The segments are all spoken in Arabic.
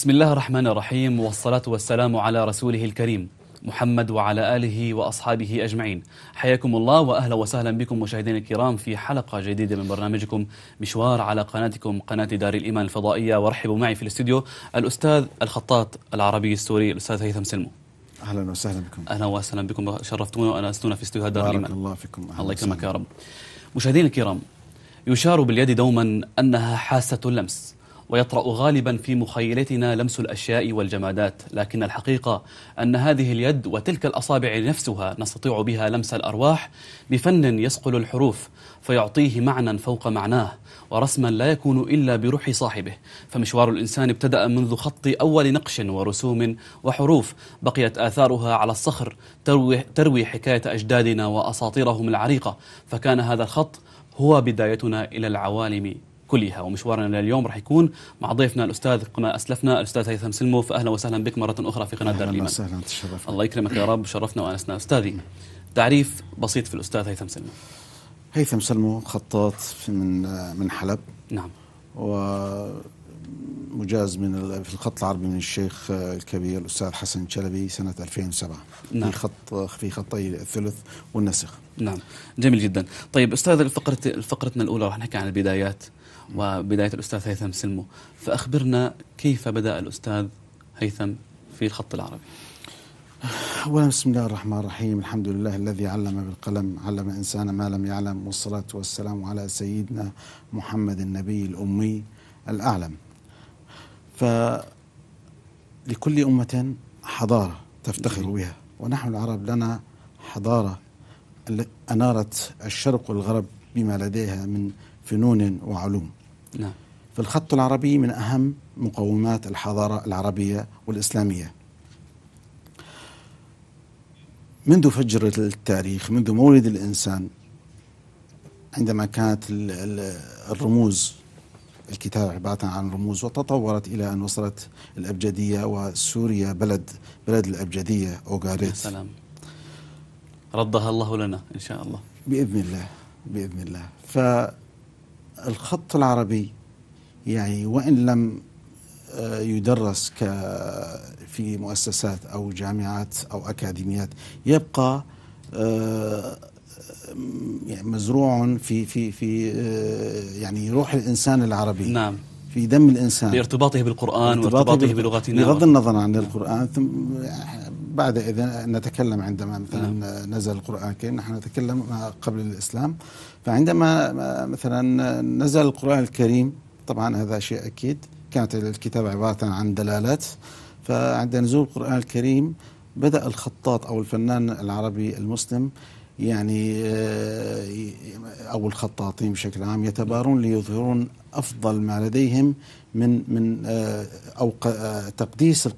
بسم الله الرحمن الرحيم والصلاة والسلام على رسوله الكريم محمد وعلى آله وأصحابه أجمعين حياكم الله وأهلا وسهلا بكم مشاهدينا الكرام في حلقة جديدة من برنامجكم مشوار على قناتكم قناة دار الإيمان الفضائية ورحبوا معي في الاستوديو الأستاذ الخطاط العربي السوري الأستاذ هيثم سلمو اهلا وسهلا بكم اهلا وسهلا بكم شرفتونا وانستونا في استوديو دار الإيمان بارك الله فيكم أهلا الله يكرمك يا رب مشاهدينا الكرام يشار باليد دوما انها حاسه اللمس ويطرأ غالبا في مخيلتنا لمس الأشياء والجمادات لكن الحقيقة أن هذه اليد وتلك الأصابع نفسها نستطيع بها لمس الأرواح بفن يسقل الحروف فيعطيه معنى فوق معناه ورسما لا يكون إلا بروح صاحبه فمشوار الإنسان ابتدأ منذ خط أول نقش ورسوم وحروف بقيت آثارها على الصخر تروي, تروي حكاية أجدادنا وأساطيرهم العريقة فكان هذا الخط هو بدايتنا إلى العوالم كلها ومشوارنا لليوم راح يكون مع ضيفنا الاستاذ كما اسلفنا الاستاذ هيثم سلمو فاهلا وسهلا بك مره اخرى في قناه دار الايمان وسهلا الله يكرمك يا رب شرفنا وانسنا استاذي تعريف بسيط في الاستاذ هيثم سلمو هيثم سلمو خطاط من من حلب نعم و مجاز من في الخط العربي من الشيخ آه، الكبير الاستاذ حسن شلبي سنه 2007 نعم. في خط آه، في خطي الثلث والنسخ نعم جميل جدا طيب استاذ الفقره فقرتنا الاولى راح نحكي عن البدايات وبدايه الاستاذ هيثم سلمو فاخبرنا كيف بدا الاستاذ هيثم في الخط العربي أولا بسم الله الرحمن الرحيم الحمد لله الذي علم بالقلم علم الإنسان ما لم يعلم والصلاة والسلام على سيدنا محمد النبي الأمي الأعلم فلكل أمة حضارة تفتخر بها ونحن العرب لنا حضارة أنارت الشرق والغرب بما لديها من فنون وعلوم نعم فالخط العربي من أهم مقومات الحضارة العربية والإسلامية منذ فجر التاريخ منذ مولد الإنسان عندما كانت الرموز الكتاب عبارة عن رموز وتطورت إلى أن وصلت الأبجدية وسوريا بلد بلد الأبجدية أوغاريت سلام ردها الله لنا إن شاء الله بإذن الله بإذن الله فالخط العربي يعني وإن لم آه، يدرس ك في مؤسسات أو جامعات أو أكاديميات يبقى آه، يعني مزروع في في في آه، يعني روح الانسان العربي نعم في دم الانسان بارتباطه بالقران وارتباطه بلغتنا بغض النظر عن القران ثم بعد اذا نتكلم عندما مثلا نعم. نزل القران الكريم نحن نتكلم قبل الاسلام فعندما مثلا نزل القران الكريم طبعا هذا شيء اكيد كانت الكتاب عباره عن دلالات فعند نزول القران الكريم بدا الخطاط او الفنان العربي المسلم يعني آه، او الخطاطين بشكل عام يتبارون ليظهرون افضل ما لديهم من من آه، او آه، تقديس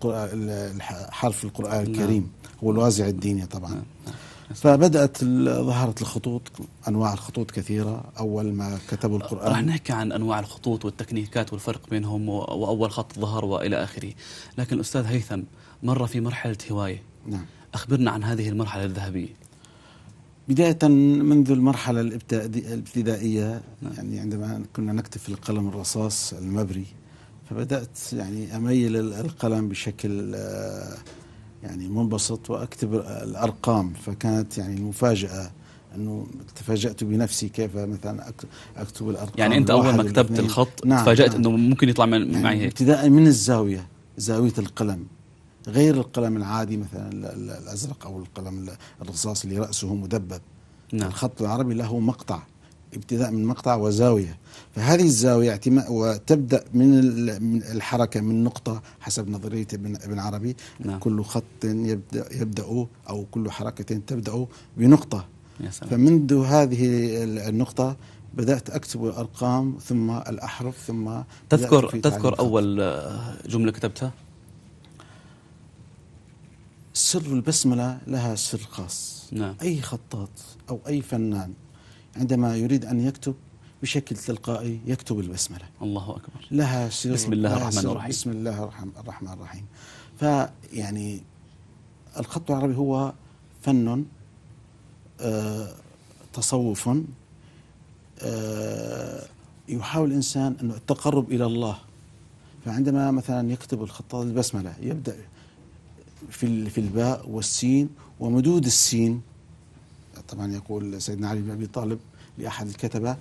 حرف القران نعم. الكريم هو الوازع الديني طبعا نعم. فبدات ظهرت الخطوط انواع الخطوط كثيره اول ما كتبوا القران راح نحكي عن انواع الخطوط والتكنيكات والفرق بينهم واول خط ظهر والى اخره لكن الاستاذ هيثم مر في مرحله هوايه نعم اخبرنا عن هذه المرحله الذهبيه بداية منذ المرحلة الابتدائية يعني عندما كنا نكتب في القلم الرصاص المبري فبدأت يعني أميل القلم بشكل آه، يعني منبسط وأكتب الأرقام فكانت يعني المفاجأة انه تفاجات بنفسي كيف مثلا اكتب الارقام يعني انت اول ما كتبت الخط نعم تفاجات نعم انه ممكن يطلع يعني معي هيك ابتداء من الزاويه زاويه القلم غير القلم العادي مثلا الازرق او القلم الرصاص اللي راسه مدبب نعم. الخط العربي له مقطع ابتداء من مقطع وزاويه فهذه الزاويه اعتماد وتبدا من الحركه من نقطه حسب نظريه ابن ابن عربي نعم. كل خط يبدا يبدا او كل حركه تبدا بنقطه يا سلام. فمنذ هذه النقطه بدات اكتب الارقام ثم الاحرف ثم تذكر تذكر اول آه، جمله كتبتها سر البسملة لها سر خاص نعم. أي خطاط أو أي فنان عندما يريد أن يكتب بشكل تلقائي يكتب البسملة الله أكبر لها سر بسم الله الرحمن الرحيم بسم الله الرحمن الرحيم فيعني الخط العربي هو فن آه، تصوف آه، يحاول الإنسان أن التقرب إلى الله فعندما مثلا يكتب الخطاط البسملة يبدأ في في الباء والسين ومدود السين طبعا يقول سيدنا علي بن ابي طالب لاحد الكتبه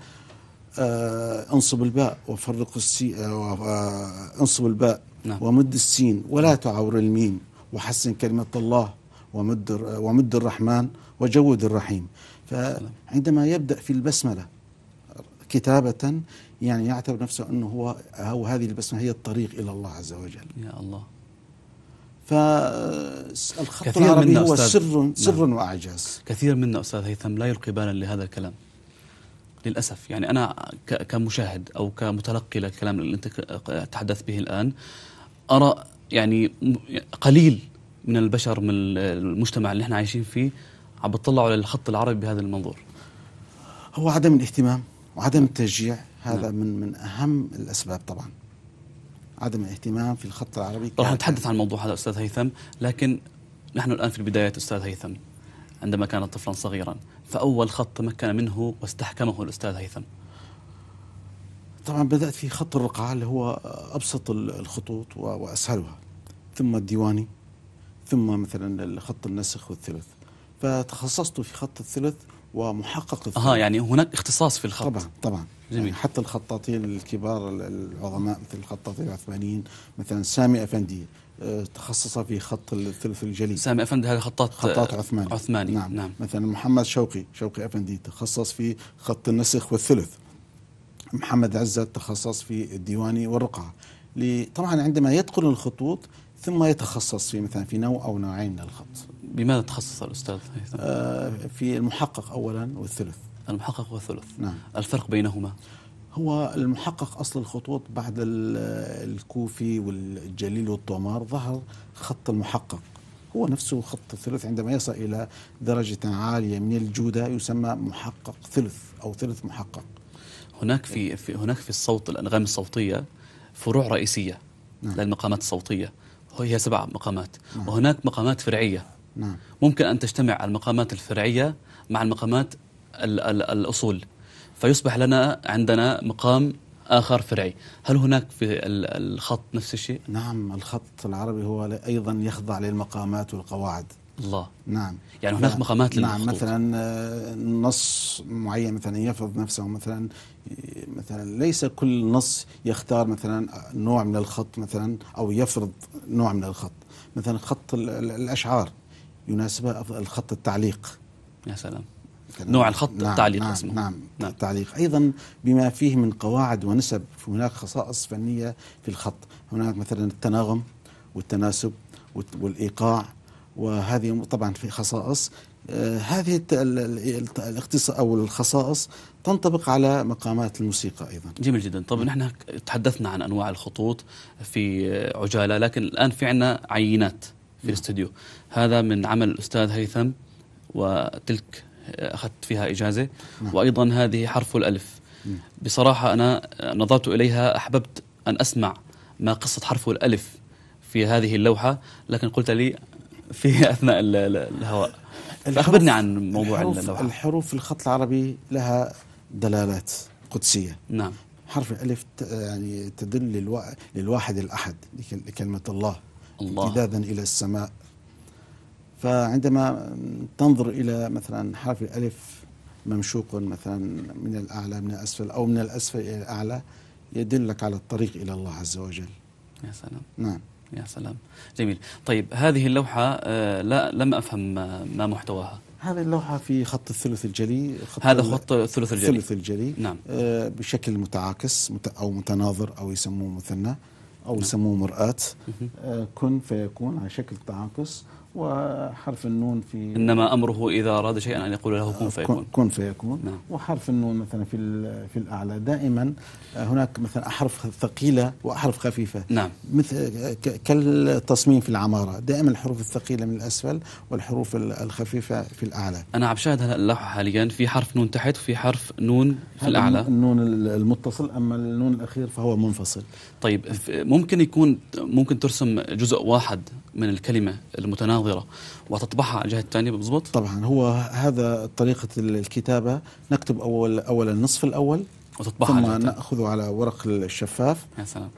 آه انصب الباء وفرق السين آه،, آه انصب الباء نعم. ومد السين ولا تعور الميم وحسن كلمه الله ومد ومد الرحمن وجود الرحيم فعندما يبدا في البسمله كتابه يعني يعتبر نفسه انه هو هو هذه البسمه هي الطريق الى الله عز وجل يا الله فالخط كثير العربي هو سر سر نعم. واعجاز كثير منا استاذ هيثم لا يلقي بالا لهذا الكلام للاسف يعني انا كمشاهد او كمتلقي للكلام اللي انت تحدثت به الان ارى يعني قليل من البشر من المجتمع اللي احنا عايشين فيه عم بتطلعوا للخط العربي بهذا المنظور هو عدم الاهتمام وعدم التشجيع هذا نعم. من من اهم الاسباب طبعا عدم الاهتمام في الخط العربي راح نتحدث عن الموضوع هذا استاذ هيثم لكن نحن الان في البدايه استاذ هيثم عندما كان طفلا صغيرا فاول خط تمكن منه واستحكمه الاستاذ هيثم طبعا بدات في خط الرقعه اللي هو ابسط الخطوط واسهلها ثم الديواني ثم مثلا خط النسخ والثلث فتخصصت في خط الثلث ومحقق الثقة. اه يعني هناك اختصاص في الخط طبعا طبعا جميل. يعني حتى الخطاطين الكبار العظماء مثل الخطاطين العثمانيين مثلا سامي افندي آه، تخصص في خط الثلث الجلي سامي افندي هذا خطاط خطاط عثماني عثماني نعم. نعم مثلا محمد شوقي شوقي افندي تخصص في خط النسخ والثلث محمد عزت تخصص في الديواني والرقعه طبعا عندما يتقن الخطوط ثم يتخصص في مثلا في نوع او نوعين من الخط بماذا تخصص الأستاذ؟ آه، في المحقق أولا والثلث المحقق والثلث نعم الفرق بينهما؟ هو المحقق أصل الخطوط بعد الكوفي والجليل والطومار ظهر خط المحقق هو نفسه خط الثلث عندما يصل إلى درجة عالية من الجودة يسمى محقق ثلث أو ثلث محقق هناك في, في هناك في الصوت الأنغام الصوتية فروع رئيسية نعم. للمقامات الصوتية وهي سبع مقامات نعم. وهناك مقامات فرعية نعم. ممكن أن تجتمع المقامات الفرعية مع المقامات الـ الـ الأصول فيصبح لنا عندنا مقام آخر فرعي هل هناك في الخط نفس الشيء؟ نعم الخط العربي هو أيضا يخضع للمقامات والقواعد الله نعم يعني هناك مقامات للمخطوط. نعم مثلا آه، نص معين مثلا يفرض نفسه مثلا مثلا ليس كل نص يختار مثلا نوع من الخط مثلا او يفرض نوع من الخط مثلا خط الاشعار يناسبها الخط التعليق يا سلام نوع الخط نعم التعليق نعم اسمه نعم, نعم التعليق أيضا بما فيه من قواعد ونسب هناك خصائص فنية في الخط هناك مثلا التناغم والتناسب والإيقاع وهذه طبعا في خصائص آه، هذه الاختصاء او الخصائص تنطبق على مقامات الموسيقى ايضا. جميل جدا، طبعا نحن تحدثنا عن انواع الخطوط في عجاله لكن الان في عندنا عينات في الاستوديو هذا من عمل الأستاذ هيثم وتلك أخذت فيها إجازة نعم. وأيضا هذه حرف الألف بصراحة أنا نظرت إليها أحببت أن أسمع ما قصة حرف الألف في هذه اللوحة لكن قلت لي في أثناء الهواء فأخبرني عن موضوع الحروف اللوحة الحروف في الخط العربي لها دلالات قدسية نعم حرف الألف يعني تدل للواحد الأحد لكلمة الله الله. امتدادا إلى السماء فعندما تنظر إلى مثلا حرف الألف ممشوق مثلا من الأعلى من الأسفل أو من الأسفل إلى الأعلى يدلك على الطريق إلى الله عز وجل يا سلام نعم يا سلام جميل طيب هذه اللوحة آه، لا لم أفهم ما محتواها هذه اللوحة في خط الثلث الجلي خط هذا خط الثلث الجلي الثلث الجلي نعم آه، بشكل متعاكس أو متناظر أو يسموه مثنى او نعم. يسموه مرآة آه، كن فيكون على شكل تعاكس وحرف النون في إنما أمره إذا أراد شيئا أن يقول له كن فيكون كن فيكون نعم. وحرف النون مثلا في في الأعلى دائما هناك مثلا أحرف ثقيلة وأحرف خفيفة نعم مثل كالتصميم في العمارة دائما الحروف الثقيلة من الأسفل والحروف الخفيفة في الأعلى أنا عم شاهد هلا اللوحة حاليا في حرف نون تحت وفي حرف نون في الأعلى النون المتصل أما النون الأخير فهو منفصل طيب ممكن يكون ممكن ترسم جزء واحد من الكلمة المتناول الناظرة وتطبعها على الجهة الثانية بالضبط طبعا هو هذا طريقة الكتابة نكتب أول أولا النصف الأول وتطبعها ثم على نأخذه على ورق الشفاف يا سلام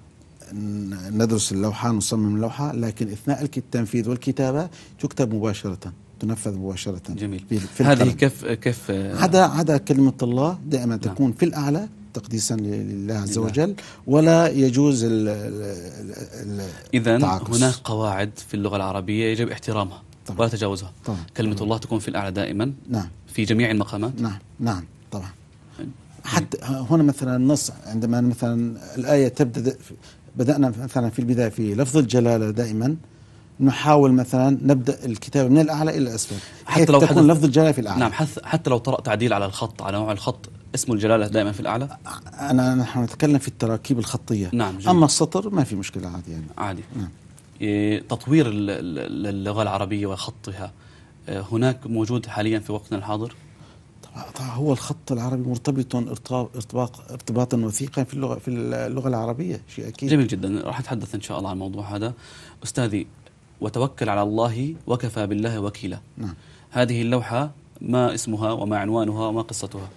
ندرس اللوحة نصمم اللوحة لكن أثناء التنفيذ والكتابة تكتب مباشرة تنفذ مباشرة جميل في هذه كيف كيف عدا عدا كلمة الله دائما نعم. تكون نعم. في الأعلى تقديسا لله عز وجل ولا يجوز إذا هناك قواعد في اللغة العربية يجب احترامها طبعا. ولا تجاوزها طبعا. كلمة طبعا. الله تكون في الأعلى دائما نعم. في جميع المقامات نعم نعم طبعا حتى هنا مثلا النص عندما مثلا الآية تبدأ بدأنا مثلا في البداية في لفظ الجلالة دائما نحاول مثلا نبدا الكتاب من الاعلى الى الاسفل حتى لو تكون لفظ الجلاله في الاعلى نعم حتى لو طرأ تعديل على الخط على نوع الخط اسم الجلاله دائما في الاعلى؟ انا نحن نتكلم في التراكيب الخطيه نعم جميل. اما السطر ما في مشكله عادي يعني عادي نعم. إيه، تطوير اللغه العربيه وخطها إيه، هناك موجود حاليا في وقتنا الحاضر؟ طبعا هو الخط العربي مرتبط ارتباط ارتباطا وثيقا في اللغه في اللغه العربيه شيء اكيد جميل جدا راح اتحدث ان شاء الله عن الموضوع هذا استاذي وتوكل على الله وكفى بالله وكيلا نعم. هذه اللوحه ما اسمها وما عنوانها وما قصتها؟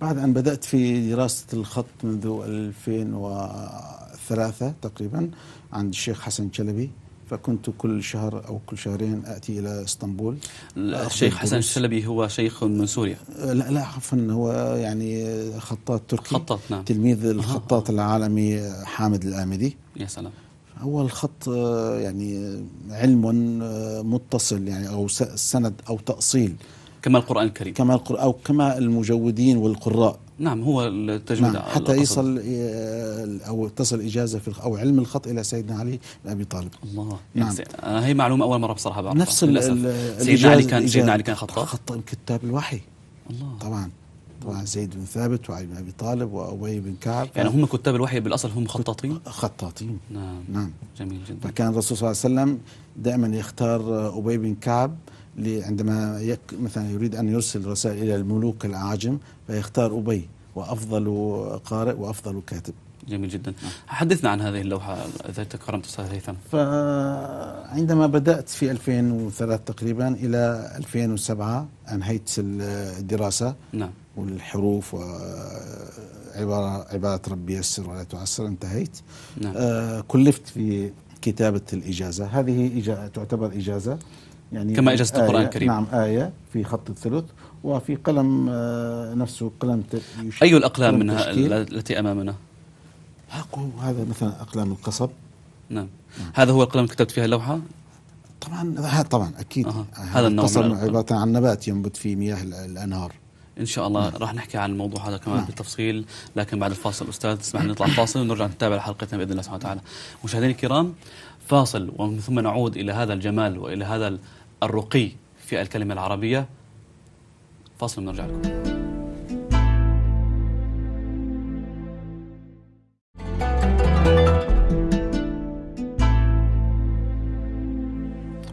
بعد أن بدأت في دراسة الخط منذ 2003 تقريبا عند الشيخ حسن شلبي فكنت كل شهر أو كل شهرين أتي إلى اسطنبول الشيخ حسن الشلبي هو شيخ من سوريا أه، لا لا عفوا هو يعني خطاط تركي خطاط نعم تلميذ الخطاط آه. العالمي حامد الآمدي يا سلام هو الخط أه، يعني علم أه، متصل يعني أو سند أو تأصيل كما القرآن الكريم كما القرآن أو كما المجودين والقراء نعم هو التجويد نعم حتى يصل آه، أو تصل إجازة في أو علم الخط إلى سيدنا علي بن أبي طالب الله نعم يعني آه، هي معلومة أول مرة بصراحة بعرفها نفس سيدنا علي كان سيدنا علي كان خطاب خطا كتاب الوحي الله طبعا طبعا زيد بن ثابت وعلي بن ابي طالب وابي بن كعب يعني هم كتاب الوحي بالاصل هم خطاطين؟ خطاطين نعم نعم جميل جدا فكان الرسول صلى الله عليه وسلم دائما يختار ابي بن كعب عندما يك مثلا يريد أن يرسل رسائل إلى الملوك الأعاجم فيختار أبي وأفضل قارئ وأفضل كاتب جميل جدا حدثنا عن هذه اللوحة إذا تكرمت أستاذ هيثم فعندما بدأت في 2003 تقريبا إلى 2007 أنهيت الدراسة نعم والحروف وعبارة عبارة ربي يسر ولا تعسر انتهيت نعم. آه كلفت في كتابة الإجازة هذه تعتبر إجازة يعني كما إجازة القرآن آية، الكريم نعم آية في خط الثلث وفي قلم آه، نفسه قلم أي الأقلام منها التي أمامنا؟ هذا مثلا أقلام القصب نعم. نعم هذا هو القلم اللي كتبت فيها اللوحة؟ طبعا هذا طبعا أكيد أه. هذا النوع من عبارة عن نبات ينبت في مياه الأنهار ان شاء الله نعم. راح نحكي عن الموضوع هذا كمان نعم. بالتفصيل لكن بعد الفاصل استاذ تسمح نطلع فاصل ونرجع نتابع حلقتنا باذن الله سبحانه وتعالى مشاهدينا الكرام فاصل ومن ثم نعود الى هذا الجمال والى هذا الرقي في الكلمة العربية فاصل ونرجع لكم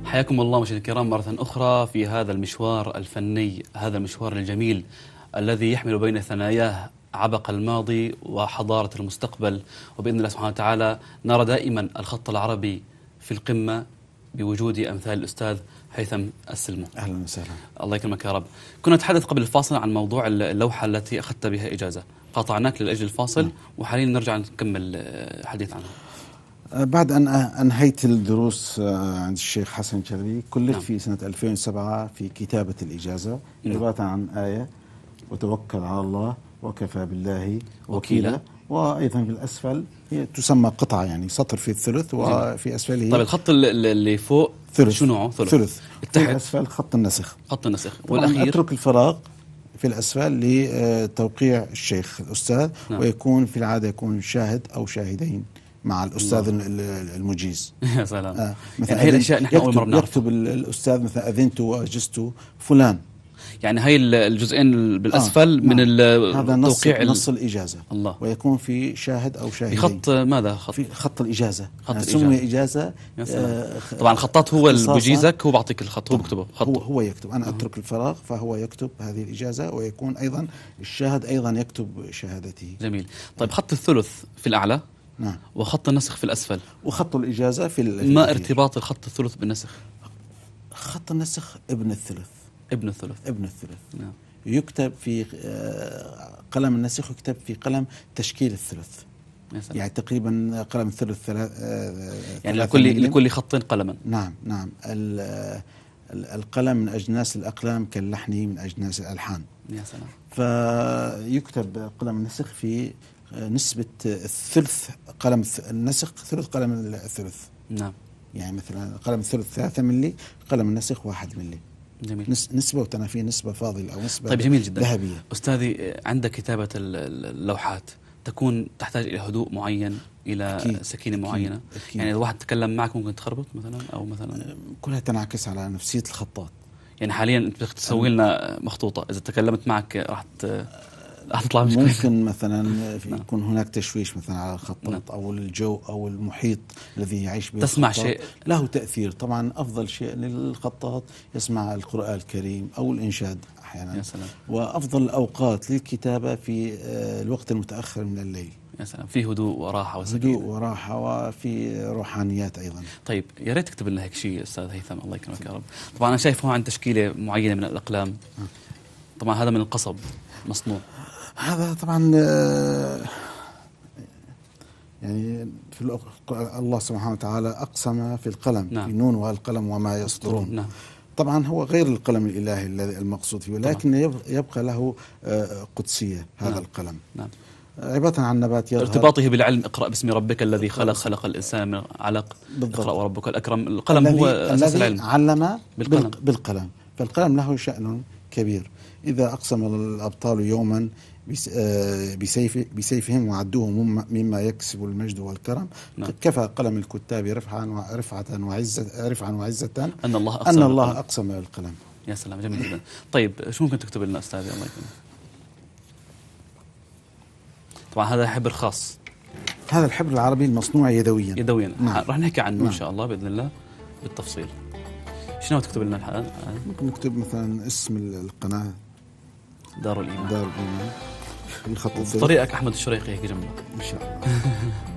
حياكم الله مشاهدينا الكرام مرة أخرى في هذا المشوار الفني هذا المشوار الجميل الذي يحمل بين ثناياه عبق الماضي وحضارة المستقبل وبإذن الله سبحانه وتعالى نرى دائما الخط العربي في القمة بوجود أمثال الأستاذ هيثم السلمة أهلا وسهلا الله يكرمك يا رب كنا نتحدث قبل الفاصل عن موضوع اللوحة التي أخذت بها إجازة قاطعناك لأجل الفاصل نعم. وحاليا نرجع نكمل آه، الحديث عنها آه، بعد أن أنهيت الدروس آه، عند الشيخ حسن شربي كلت نعم. في سنة 2007 في كتابة الإجازة نعم. عبارة عن آية وتوكل على الله وكفى بالله وكيلا وايضا في الاسفل هي تسمى قطعه يعني سطر في الثلث نعم. وفي اسفله طيب الخط اللي فوق ثلث شو نوعه؟ ثلث ثلث في الاسفل خط النسخ خط النسخ والاخير اترك الفراغ في الأسفل لتوقيع آه، الشيخ الأستاذ نعم. ويكون في العادة يكون شاهد أو شاهدين مع الأستاذ الله. المجيز يا سلام آه مثلا يعني هي الأشياء نحن أول مرة بنعرفها يكتب الأستاذ مثلا أذنت وأجزت فلان يعني هاي الجزئين آه، بالاسفل آه من التوقيع هذا نص نص الاجازه الله ويكون في شاهد او شاهدين خط ماذا خط في خط الاجازه خط يعني سمي اجازه آه طبعا الخطاط هو اللي بجيزك هو بعطيك الخط هو بكتبه خط هو, هو يكتب انا آه. اترك الفراغ فهو يكتب هذه الاجازه ويكون ايضا الشاهد ايضا يكتب شهادته جميل طيب خط الثلث في الاعلى نعم وخط النسخ في الاسفل وخط الاجازه في ما ارتباط الخط الثلث بالنسخ خط النسخ ابن الثلث ابن الثلث ابن الثلث نعم يكتب في آه، قلم النسيخ يكتب في قلم تشكيل الثلث يعني تقريبا قلم ثلث ثلاث آه، يعني لكل لكل خط قلما نعم نعم آه، القلم من اجناس الاقلام كاللحن من اجناس الالحان يا سلام فيكتب قلم النسخ في نسبه الثلث قلم النسخ ثلث قلم الثلث نعم يعني مثلا قلم الثلث 3 ملي قلم النسخ 1 ملي جميل. نسبه وتنافيه نسبه فاضله او نسبه طيب جميل جدا ذهبيه استاذي عندك كتابه اللوحات تكون تحتاج الى هدوء معين الى أكيد. سكينه معينه أكيد. يعني يعني الواحد تكلم معك ممكن تخربط مثلا او مثلا كلها تنعكس على نفسيه الخطاط يعني حاليا انت بدك تسوي لنا مخطوطه اذا تكلمت معك راح هتطلع مشكله ممكن مثلا نعم. يكون هناك تشويش مثلا على نعم. الخطاط او الجو او المحيط الذي يعيش به تسمع شيء له تاثير طبعا افضل شيء للخطاط يسمع القران الكريم او الانشاد احيانا يا سلام. وافضل الاوقات للكتابه في آه، الوقت المتاخر من الليل يا سلام في هدوء وراحه وسكينه هدوء وراحه وفي روحانيات ايضا طيب يا ريت تكتب لنا هيك شيء استاذ هيثم الله يكرمك يا رب طبعا انا شايفه عن تشكيله معينه من الاقلام آه. طبعا هذا من القصب مصنوع هذا طبعا آه، يعني في الله سبحانه وتعالى أقسم في القلم نعم. في نون والقلم وما يسطرون نعم. طبعا هو غير القلم الإلهي الذي المقصود فيه ولكن طبعا. يبقى له آه، قدسية هذا نعم. القلم نعم. عبارة عن نبات يظهر ارتباطه بالعلم اقرأ باسم ربك الذي خلق خلق الإنسان من علق بالضبط. اقرأ وربك الأكرم القلم هو أساس العلم علم بالقلم بالقلم فالقلم له شأن كبير إذا أقسم الأبطال يوما بسيف آه، بسيفهم وعدوهم مما يكسب المجد والكرم نعم. كفى قلم الكتاب رفعا رفعة وعزة رفعا وعزة أن الله أقسم أن الله أقسم بالقلم يا سلام جميل جدا طيب شو ممكن تكتب لنا استاذي الله يكرمك طبعا هذا حبر خاص هذا الحبر العربي المصنوع يدويا يدويا نعم. رح نحكي عنه نعم. إن شاء الله بإذن الله بالتفصيل شنو تكتب لنا الحلقة ممكن نكتب مثلا اسم القناة دار الإيمان دار الإيمان نخطط طريقك احمد الشريقي هيك جنبك ان شاء الله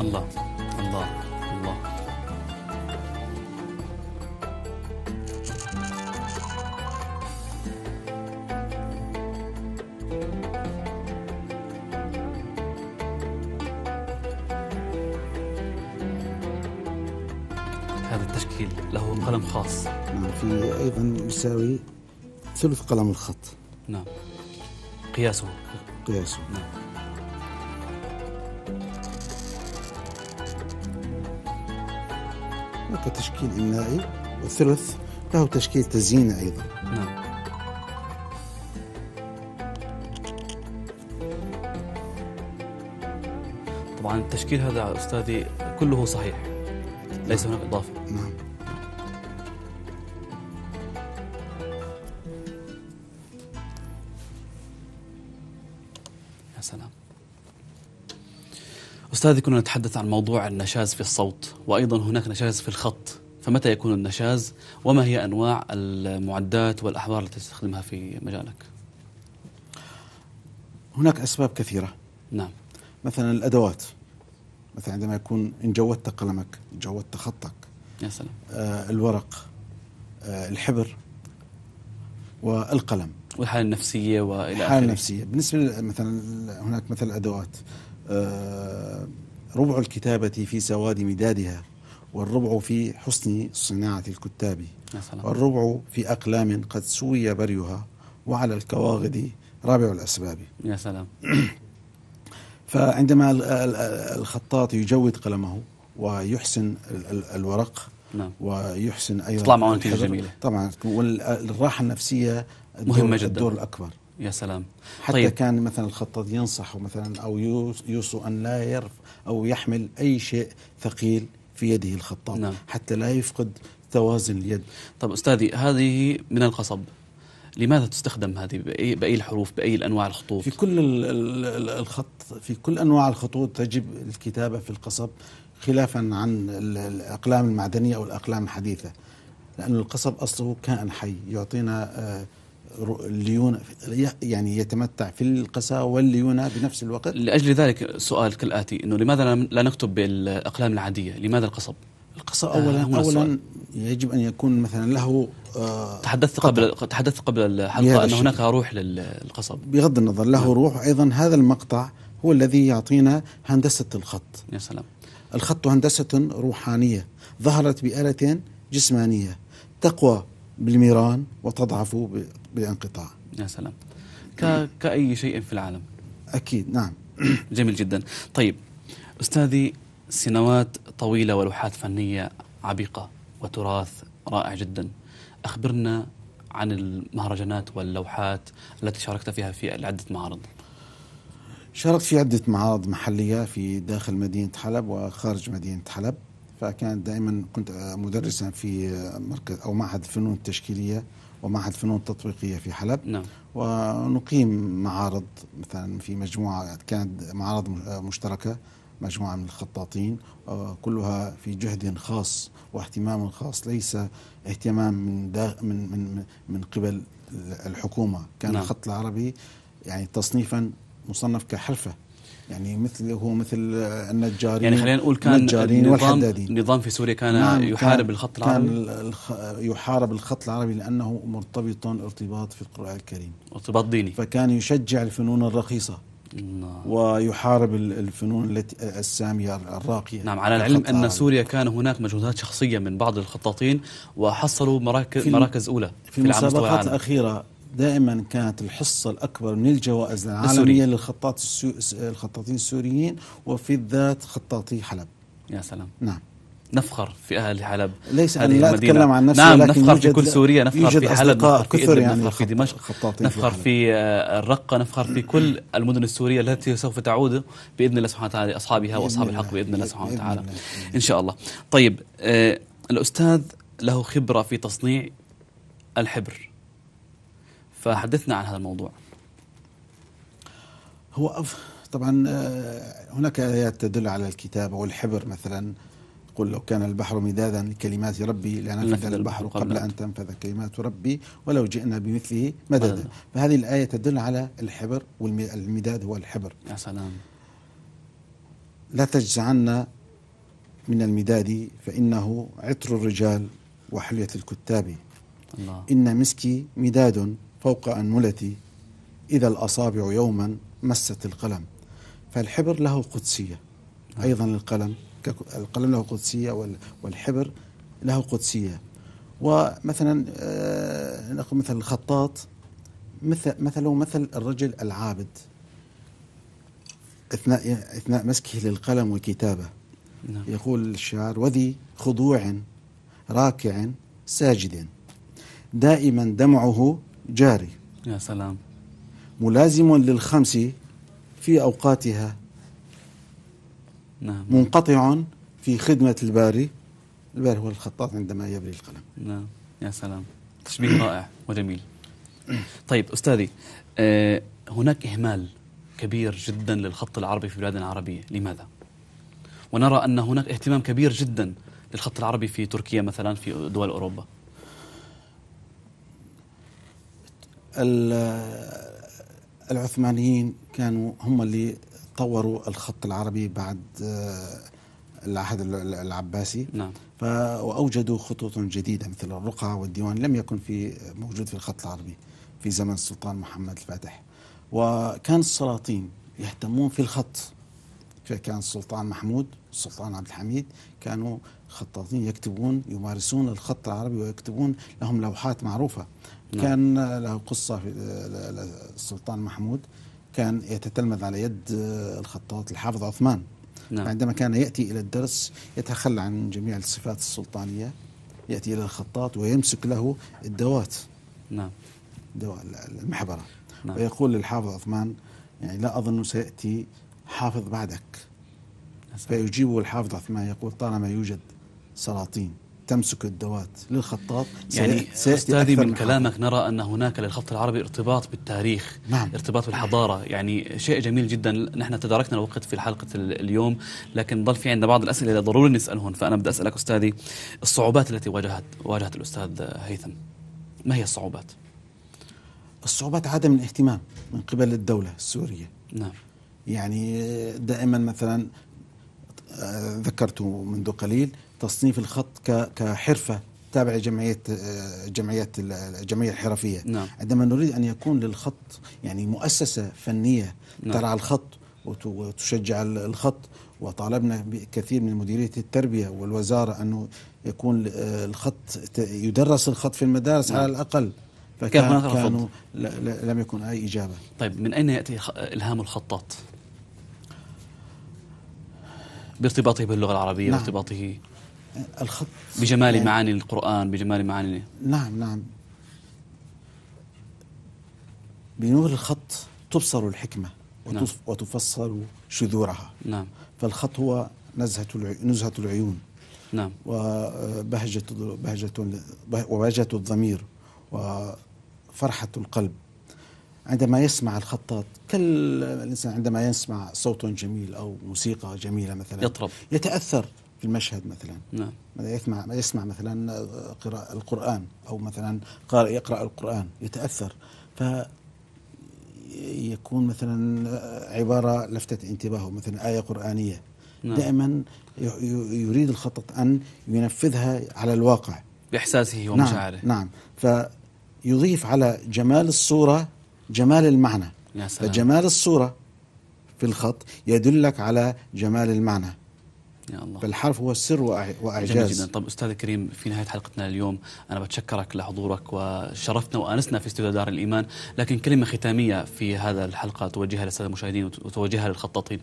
الله الله الله هذا التشكيل له قلم خاص نعم في أيضا يساوي ثلث قلم الخط نعم قياسه قياسه نعم كتشكيل إملائي وثلث له تشكيل تزييني أيضا نعم. طبعا التشكيل هذا أستاذي كله صحيح ليس هناك إضافة أستاذي كنا نتحدث عن موضوع النشاز في الصوت وأيضا هناك نشاز في الخط فمتى يكون النشاز وما هي أنواع المعدات والأحبار التي تستخدمها في مجالك هناك أسباب كثيرة نعم مثلا الأدوات مثلا عندما يكون إن جودت قلمك جودت خطك يا سلام آه الورق آه الحبر والقلم والحالة النفسية وإلى آخره الحالة النفسية بالنسبة مثلا هناك مثلا أدوات آه، ربع الكتابة في سواد مدادها والربع في حسن صناعة الكتاب والربع في أقلام قد سوي بريها وعلى الكواغد رابع الأسباب يا سلام فعندما الخطاط يجود قلمه ويحسن الورق نعم. ويحسن ايضا تطلع معه نتيجه جميله طبعا والراحه النفسيه مهمه جدا الدور الاكبر يا سلام حتى طيب. كان مثلا الخطاط ينصح مثلا او يوصوا ان لا يرف او يحمل اي شيء ثقيل في يده الخطاط نعم. حتى لا يفقد توازن اليد طب استاذي هذه من القصب لماذا تستخدم هذه بأي, بأي الحروف بأي الأنواع الخطوط في كل الخط في كل أنواع الخطوط تجب الكتابة في القصب خلافا عن الأقلام المعدنية أو الأقلام الحديثة لأن القصب أصله كائن حي يعطينا آه، الليونة يعني يتمتع في القساوة والليونة بنفس الوقت لأجل ذلك سؤال كالآتي أنه لماذا لا نكتب بالأقلام العادية لماذا القصب القصة أولا آه أولا يجب أن يكون مثلا له آه تحدثت قبل تحدثت قبل الحلقة أن هناك روح للقصب بغض النظر له نعم. روح أيضا هذا المقطع هو الذي يعطينا هندسة الخط يا سلام الخط هندسة روحانية ظهرت بآلة جسمانية تقوى بالميران وتضعف بانقطاع يا سلام كأي شيء في العالم أكيد نعم جميل جدا طيب أستاذي سنوات طويلة ولوحات فنية عبيقة وتراث رائع جدا أخبرنا عن المهرجانات واللوحات التي شاركت فيها في عدة معارض شاركت في عدة معارض محلية في داخل مدينة حلب وخارج مدينة حلب فكان دائما كنت مدرسا في مركز أو معهد الفنون التشكيلية ومعهد فنون التطبيقية في حلب نعم. ونقيم معارض مثلا في مجموعة كانت معارض مشتركة مجموعة من الخطاطين آه، كلها في جهد خاص واهتمام خاص ليس اهتمام من من من من قبل الحكومة كان نعم. الخط العربي يعني تصنيفا مصنف كحرفة يعني مثل هو مثل النجارين يعني خلينا نقول كان النجارين والحدادين النظام في سوريا كان نعم يحارب كان الخط العربي كان يحارب الخط العربي لانه مرتبط ارتباط في القران الكريم ارتباط ديني فكان يشجع الفنون الرخيصه نعم. ويحارب الفنون التي الساميه الراقيه نعم على العلم ان العربي. سوريا كان هناك مجهودات شخصيه من بعض الخطاطين وحصلوا مراكز مراكز اولى في, في المسابقات الاخيره دائما كانت الحصة الأكبر من الجوائز العالمية للخطاط السو... الخطاطين السوريين وفي الذات خطاطي حلب يا سلام نعم نفخر في اهل حلب ليس أنا لا المدينة. اتكلم عن نفسي نعم نفخر في كل سوريا نفخر في حلب نفخر في إدلب يعني نفخر في دمشق نفخر في آه، الرقه نفخر في كل المدن السوريه التي سوف تعود باذن الله سبحانه وتعالى لاصحابها واصحاب الحق باذن الله سبحانه وتعالى ان شاء الله طيب آه الاستاذ له خبره في تصنيع الحبر فحدثنا عن هذا الموضوع هو طبعا آه، هناك آيات تدل على الكتابة والحبر مثلا قل لو كان البحر مدادا لكلمات ربي لنفذ البحر قبل أن تنفذ كلمات ربي ولو جئنا بمثله مددا فهذه الآية تدل على الحبر والمداد هو الحبر يا سلام لا تجزعن من المداد فإنه عطر الرجال وحلية الكتاب الله إن مسكي مداد فوق أنملتي إذا الأصابع يوما مست القلم فالحبر له قدسية نعم. أيضا القلم القلم له قدسية والحبر له قدسية ومثلا آه، نقول مثل الخطاط مثل مثله مثل الرجل العابد اثناء اثناء مسكه للقلم والكتابه نعم. يقول الشاعر وذي خضوع راكع ساجد دائما دمعه جاري يا سلام ملازم للخمس في أوقاتها نعم منقطع في خدمة الباري الباري هو الخطاط عندما يبري القلم نعم يا سلام تشبيه رائع وجميل طيب أستاذي آه، هناك إهمال كبير جدا للخط العربي في بلادنا العربية لماذا؟ ونرى أن هناك اهتمام كبير جدا للخط العربي في تركيا مثلا في دول أوروبا العثمانيين كانوا هم اللي طوروا الخط العربي بعد آه، العهد العباسي نعم وأوجدوا خطوط جديدة مثل الرقعة والديوان لم يكن في موجود في الخط العربي في زمن السلطان محمد الفاتح وكان السلاطين يهتمون في الخط فكان السلطان محمود السلطان عبد الحميد كانوا خطاطين يكتبون يمارسون الخط العربي ويكتبون لهم لوحات معروفة نعم. كان له قصة في السلطان محمود كان يتتلمذ على يد الخطاط الحافظ عثمان نعم. عندما كان يأتي إلى الدرس يتخلى عن جميع الصفات السلطانية يأتي إلى الخطاط ويمسك له الدوات نعم دواء المحبرة نعم. ويقول للحافظ عثمان يعني لا أظن سيأتي حافظ بعدك فيجيبه الحافظ عثمان يقول طالما يوجد سلاطين تمسك الدوات للخطاط يعني استاذي من كلامك نرى ان هناك للخط العربي ارتباط بالتاريخ نعم. ارتباط بالحضاره يعني شيء جميل جدا نحن تداركنا الوقت في حلقه اليوم لكن ظل في عندنا بعض الاسئله ضروري نسالهم فانا بدي اسالك استاذي الصعوبات التي واجهت واجهت الاستاذ هيثم ما هي الصعوبات الصعوبات عدم الاهتمام من قبل الدوله السوريه نعم يعني دائما مثلا آه، ذكرت منذ قليل تصنيف الخط كحرفه تابعة لجمعية آه، جمعية الجمعية الحرفية نعم. عندما نريد أن يكون للخط يعني مؤسسة فنية نعم. ترعى الخط وتشجع الخط وطالبنا بكثير من مديرية التربية والوزارة أنه يكون آه، الخط يدرس الخط في المدارس نعم. على الأقل فكان كانوا لم يكن أي إجابة طيب من أين يأتي إلهام الخطاط؟ بارتباطه باللغة العربية نعم. بارتباطه الخط بجمال يعني معاني القرآن بجمال معاني نعم نعم بنور الخط تبصر الحكمة نعم. وتفسر شذورها نعم فالخط هو نزهة نزهة العيون نعم وبهجة بهجة وبهجة الضمير وفرحة القلب عندما يسمع الخطاط كل الانسان عندما يسمع صوت جميل أو موسيقى جميلة مثلا يطرب يتأثر في المشهد مثلا نعم يسمع يسمع مثلا قراءة القرآن أو مثلا قارئ يقرأ القرآن يتأثر ف يكون مثلا عبارة لفتت انتباهه مثلا آية قرآنية نعم. دائما يريد الخطط أن ينفذها على الواقع بإحساسه نعم، ومشاعره نعم, نعم فيضيف على جمال الصورة جمال المعنى يا سلام. فجمال الصورة في الخط يدلك على جمال المعنى يا الله فالحرف هو السر واعجاز جميل جدا طب استاذ كريم في نهايه حلقتنا اليوم انا بتشكرك لحضورك وشرفتنا وانسنا في استوديو دار الايمان لكن كلمه ختاميه في هذا الحلقه توجهها للساده المشاهدين وتوجهها للخطاطين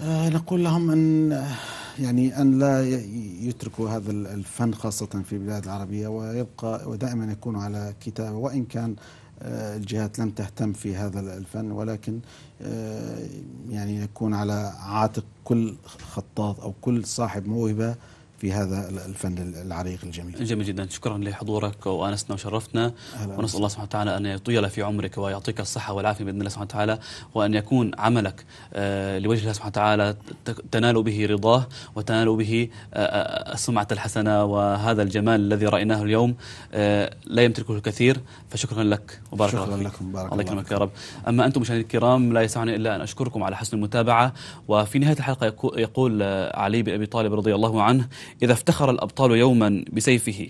آه، نقول لهم ان يعني ان لا يتركوا هذا الفن خاصه في البلاد العربيه ويبقى ودائما يكونوا على كتابه وان كان آه، الجهات لم تهتم في هذا الفن ولكن آه، يعني يكون على عاتق كل خطاط او كل صاحب موهبه في هذا الفن العريق الجميل جميل جدا شكرا لحضورك وانسنا وشرفتنا ونسال الله سبحانه وتعالى ان يطيل في عمرك ويعطيك الصحه والعافيه باذن الله سبحانه وتعالى وان يكون عملك آه، لوجه الله سبحانه وتعالى تنال به رضاه وتنال به آه، آه، السمعه الحسنه وهذا الجمال الذي رايناه اليوم لا يمتلكه الكثير فشكرا لك وبارك شكرا الله فيك. لكم بارك الله يكرمك يا رب اما انتم مشاهدينا الكرام لا يسعني الا ان اشكركم على حسن المتابعه وفي نهايه الحلقه يقول علي بن ابي طالب رضي الله عنه إذا افتخر الأبطال يوما بسيفه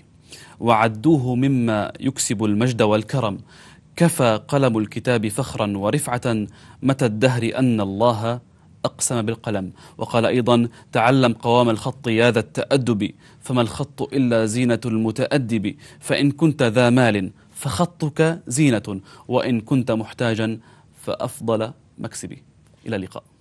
وعدوه مما يكسب المجد والكرم كفى قلم الكتاب فخرا ورفعة متى الدهر أن الله أقسم بالقلم وقال أيضا تعلم قوام الخط يا ذا التأدب فما الخط إلا زينة المتأدب فإن كنت ذا مال فخطك زينة وإن كنت محتاجا فأفضل مكسبي إلى اللقاء